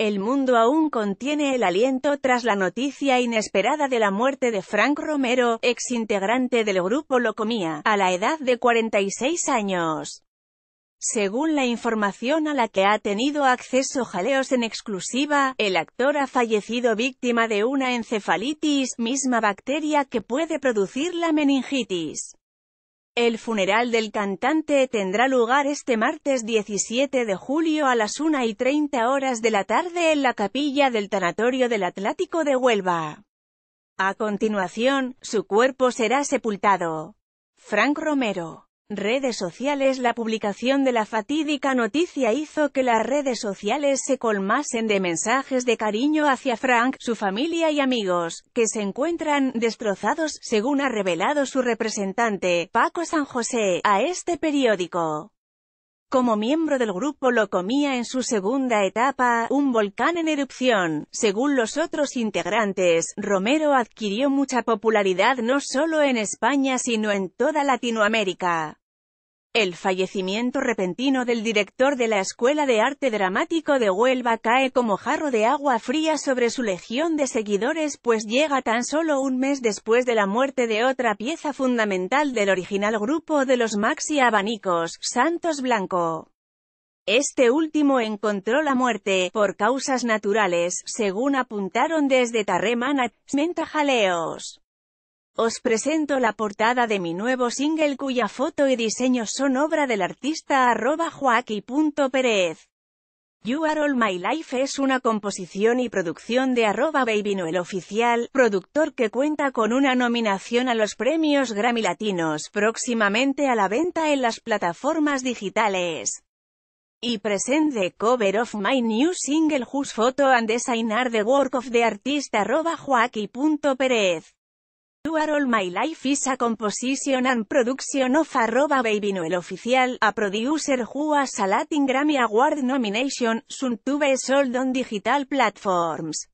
El mundo aún contiene el aliento tras la noticia inesperada de la muerte de Frank Romero, ex integrante del grupo Locomía, a la edad de 46 años. Según la información a la que ha tenido acceso Jaleos en exclusiva, el actor ha fallecido víctima de una encefalitis, misma bacteria que puede producir la meningitis. El funeral del cantante tendrá lugar este martes 17 de julio a las 1 y 30 horas de la tarde en la capilla del Tanatorio del Atlántico de Huelva. A continuación, su cuerpo será sepultado. Frank Romero redes sociales La publicación de la fatídica noticia hizo que las redes sociales se colmasen de mensajes de cariño hacia Frank, su familia y amigos, que se encuentran destrozados, según ha revelado su representante, Paco San José, a este periódico. Como miembro del grupo lo comía en su segunda etapa, un volcán en erupción. Según los otros integrantes, Romero adquirió mucha popularidad no solo en España sino en toda Latinoamérica. El fallecimiento repentino del director de la Escuela de Arte Dramático de Huelva cae como jarro de agua fría sobre su legión de seguidores pues llega tan solo un mes después de la muerte de otra pieza fundamental del original grupo de los Maxi Abanicos, Santos Blanco. Este último encontró la muerte, por causas naturales, según apuntaron desde Tarremana, Menta Jaleos. Os presento la portada de mi nuevo single cuya foto y diseño son obra del artista arroba You Are All My Life es una composición y producción de arroba Baby Noel oficial, productor que cuenta con una nominación a los premios Grammy Latinos, próximamente a la venta en las plataformas digitales. Y present cover of my new single Whose Photo and Design Are the Work of the Artist arroba You are all my life is a composition and production of arroba Noel oficial, a producer who has a Latin Grammy Award nomination, soon to be sold on digital platforms.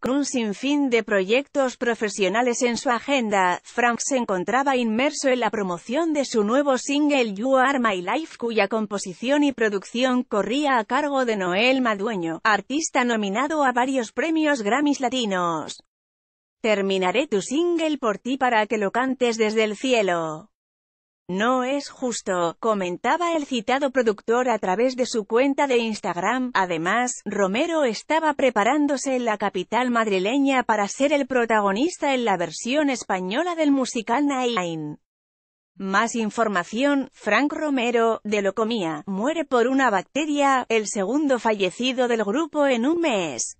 Con un sinfín de proyectos profesionales en su agenda, Frank se encontraba inmerso en la promoción de su nuevo single You Are My Life cuya composición y producción corría a cargo de Noel Madueño, artista nominado a varios premios Grammys latinos. Terminaré tu single por ti para que lo cantes desde el cielo. No es justo, comentaba el citado productor a través de su cuenta de Instagram. Además, Romero estaba preparándose en la capital madrileña para ser el protagonista en la versión española del musical Nine. Más información, Frank Romero, de Locomía, muere por una bacteria, el segundo fallecido del grupo en un mes.